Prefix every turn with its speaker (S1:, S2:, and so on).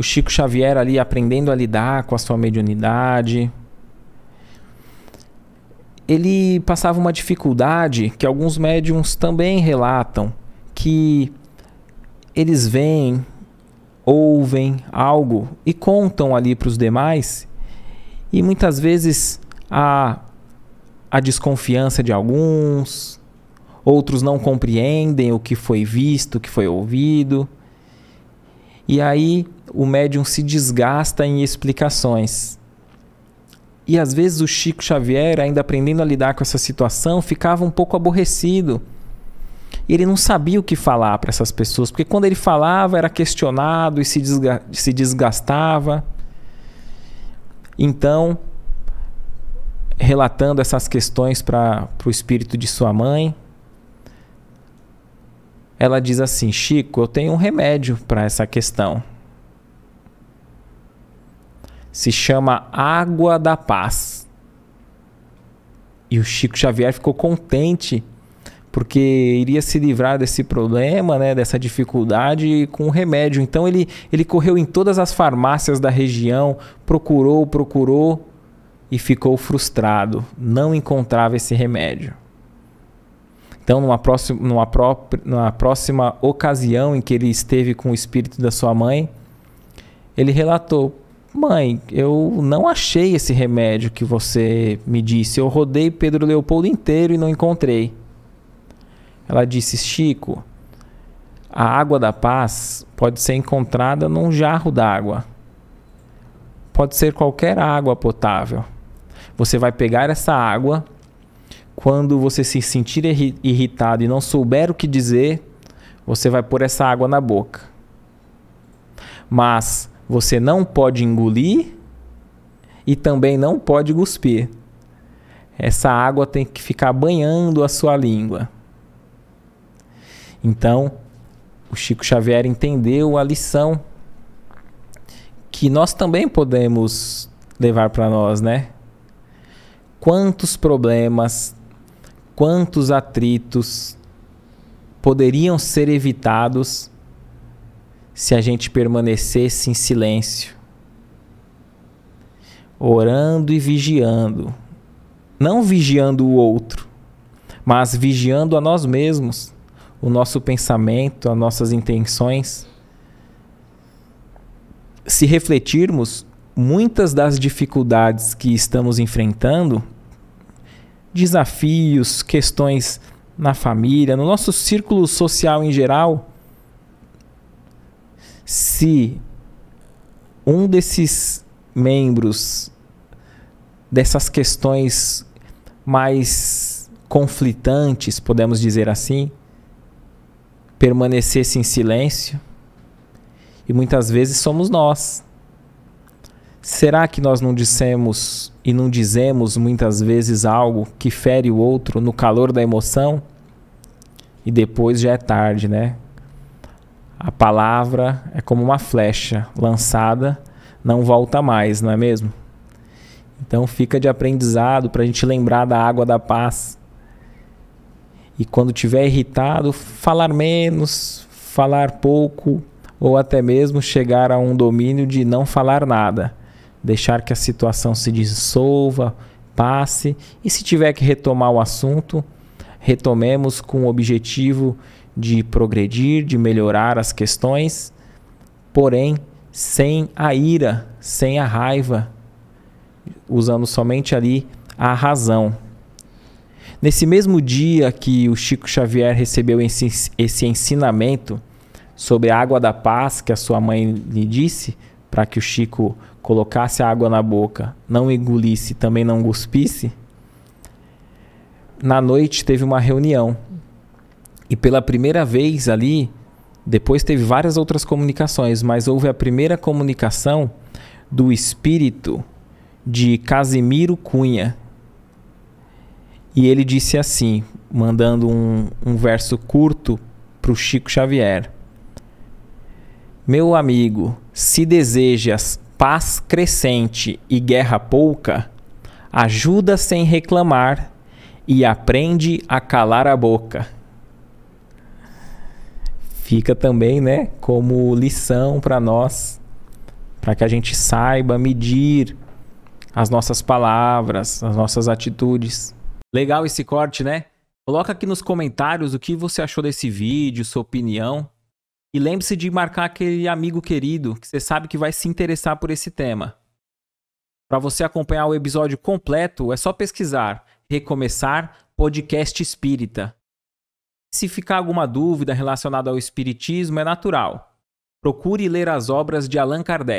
S1: o Chico Xavier ali aprendendo a lidar com a sua mediunidade. Ele passava uma dificuldade que alguns médiums também relatam, que eles veem, ouvem algo e contam ali para os demais, e muitas vezes há a desconfiança de alguns, outros não compreendem o que foi visto, o que foi ouvido. E aí o médium se desgasta em explicações. E às vezes o Chico Xavier, ainda aprendendo a lidar com essa situação, ficava um pouco aborrecido. Ele não sabia o que falar para essas pessoas, porque quando ele falava era questionado e se, se desgastava. Então, relatando essas questões para o espírito de sua mãe, ela diz assim: Chico, eu tenho um remédio para essa questão se chama Água da Paz. E o Chico Xavier ficou contente porque iria se livrar desse problema, né, dessa dificuldade com o remédio. Então ele, ele correu em todas as farmácias da região, procurou, procurou e ficou frustrado, não encontrava esse remédio. Então, numa próxima, numa, própria, numa próxima ocasião em que ele esteve com o espírito da sua mãe, ele relatou: Mãe, eu não achei esse remédio que você me disse. Eu rodei Pedro Leopoldo inteiro e não encontrei. Ela disse: Chico, a água da paz pode ser encontrada num jarro d'água. Pode ser qualquer água potável. Você vai pegar essa água. Quando você se sentir irritado e não souber o que dizer, você vai pôr essa água na boca. Mas você não pode engolir e também não pode cuspir. Essa água tem que ficar banhando a sua língua. Então, o Chico Xavier entendeu a lição que nós também podemos levar para nós, né? Quantos problemas, quantos atritos poderiam ser evitados se a gente permanecesse em silêncio, orando e vigiando, não vigiando o outro, mas vigiando a nós mesmos, o nosso pensamento, as nossas intenções. Se refletirmos, muitas das dificuldades que estamos enfrentando, desafios, questões na família, no nosso círculo social em geral, se um desses membros dessas questões mais conflitantes, podemos dizer assim, permanecesse em silêncio, e muitas vezes somos nós. Será que nós não dissemos e não dizemos muitas vezes algo que fere o outro no calor da emoção? E depois já é tarde, né? A palavra é como uma flecha lançada, não volta mais, não é mesmo? Então fica de aprendizado para a gente lembrar da água da paz. E quando tiver irritado, falar menos, falar pouco, ou até mesmo chegar a um domínio de não falar nada, deixar que a situação se dissolva, passe, e se tiver que retomar o assunto, retomemos com o objetivo de progredir, de melhorar as questões, porém sem a ira, sem a raiva, usando somente ali a razão. Nesse mesmo dia que o Chico Xavier recebeu esse ensinamento sobre a água da paz que a sua mãe lhe disse, para que o Chico colocasse a água na boca, não engolisse, também não cuspisse, na noite teve uma reunião e pela primeira vez ali, depois teve várias outras comunicações, mas houve a primeira comunicação do espírito de Casimiro Cunha. E ele disse assim, mandando um, um verso curto para o Chico Xavier: Meu amigo, se desejas paz crescente e guerra pouca, ajuda sem reclamar e aprende a calar a boca fica também, né, como lição para nós, para que a gente saiba medir as nossas palavras, as nossas atitudes. Legal esse corte, né? Coloca aqui nos comentários o que você achou desse vídeo, sua opinião. E lembre-se de marcar aquele amigo querido que você sabe que vai se interessar por esse tema. Para você acompanhar o episódio completo, é só pesquisar Recomeçar Podcast Espírita. Se ficar alguma dúvida relacionada ao Espiritismo, é natural. Procure ler as obras de Allan Kardec.